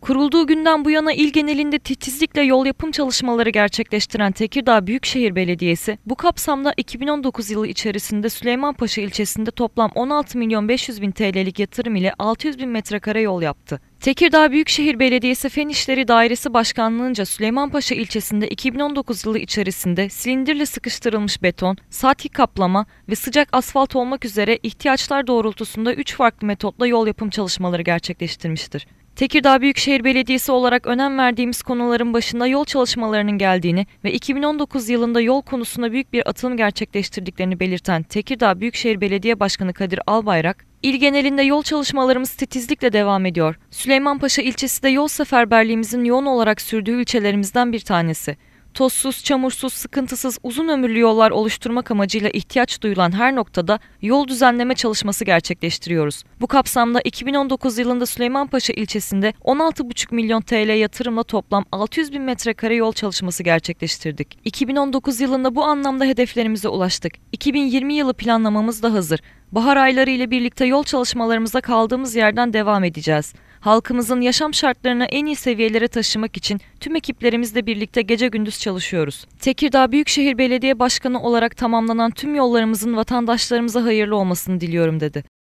Kurulduğu günden bu yana il genelinde titizlikle yol yapım çalışmaları gerçekleştiren Tekirdağ Büyükşehir Belediyesi, bu kapsamda 2019 yılı içerisinde Süleymanpaşa ilçesinde toplam 16 milyon 500 bin TL'lik yatırım ile 600 bin metrekare yol yaptı. Tekirdağ Büyükşehir Belediyesi Fen İşleri Dairesi Başkanlığı'nca Süleymanpaşa ilçesinde 2019 yılı içerisinde silindirle sıkıştırılmış beton, sati kaplama ve sıcak asfalt olmak üzere ihtiyaçlar doğrultusunda 3 farklı metotla yol yapım çalışmaları gerçekleştirmiştir. Tekirdağ Büyükşehir Belediyesi olarak önem verdiğimiz konuların başında yol çalışmalarının geldiğini ve 2019 yılında yol konusunda büyük bir atılım gerçekleştirdiklerini belirten Tekirdağ Büyükşehir Belediye Başkanı Kadir Albayrak, İl genelinde yol çalışmalarımız titizlikle devam ediyor. Süleymanpaşa ilçesi de yol seferberliğimizin yoğun olarak sürdüğü ilçelerimizden bir tanesi. Tozsuz, çamursuz, sıkıntısız, uzun ömürlü yollar oluşturmak amacıyla ihtiyaç duyulan her noktada yol düzenleme çalışması gerçekleştiriyoruz. Bu kapsamda 2019 yılında Süleymanpaşa ilçesinde 16,5 milyon TL yatırımla toplam 600 bin metrekare yol çalışması gerçekleştirdik. 2019 yılında bu anlamda hedeflerimize ulaştık. 2020 yılı planlamamız da hazır. Bahar ayları ile birlikte yol çalışmalarımıza kaldığımız yerden devam edeceğiz. Halkımızın yaşam şartlarını en iyi seviyelere taşımak için tüm ekiplerimizle birlikte gece gündüz çalışıyoruz. Tekirdağ Büyükşehir Belediye Başkanı olarak tamamlanan tüm yollarımızın vatandaşlarımıza hayırlı olmasını diliyorum dedi.